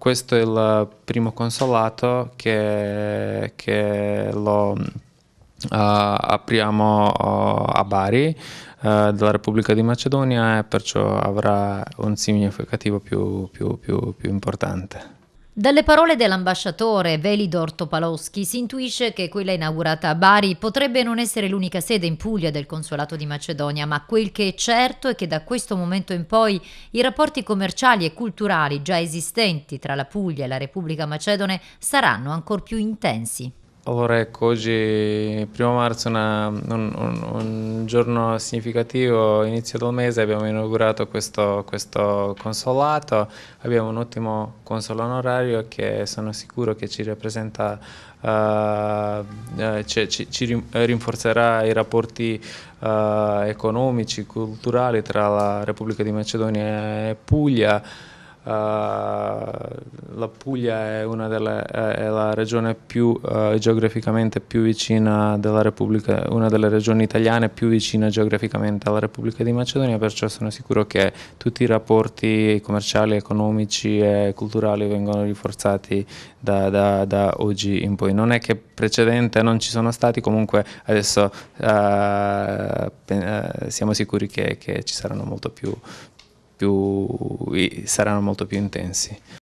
Questo è il primo consolato che, che lo uh, apriamo eh, a Bari uh, della Repubblica di Macedonia e perciò avrà un significativo più, più, più, più importante. Dalle parole dell'ambasciatore Velidor Topalowski si intuisce che quella inaugurata a Bari potrebbe non essere l'unica sede in Puglia del Consolato di Macedonia, ma quel che è certo è che da questo momento in poi i rapporti commerciali e culturali già esistenti tra la Puglia e la Repubblica Macedone saranno ancor più intensi. Allora ecco, oggi 1 marzo è un, un, un, giorno significativo, inizio del mese abbiamo inaugurato questo, questo consolato, abbiamo un ottimo consolo onorario che sono sicuro che ci rappresenta, uh, ci, ci, ci, rinforzerà i rapporti uh, economici, culturali tra la Repubblica di Macedonia e Puglia. Eh, la Puglia è, delle, è, la regione più uh, geograficamente più vicina della Repubblica, una delle regioni italiane più vicina geograficamente alla Repubblica di Macedonia, perciò sono sicuro che tutti i rapporti commerciali, economici e culturali vengono rinforzati da, da, da oggi in poi. Non è che precedente non ci sono stati, comunque adesso uh, siamo sicuri che, che ci saranno molto più, più, saranno molto più intensi.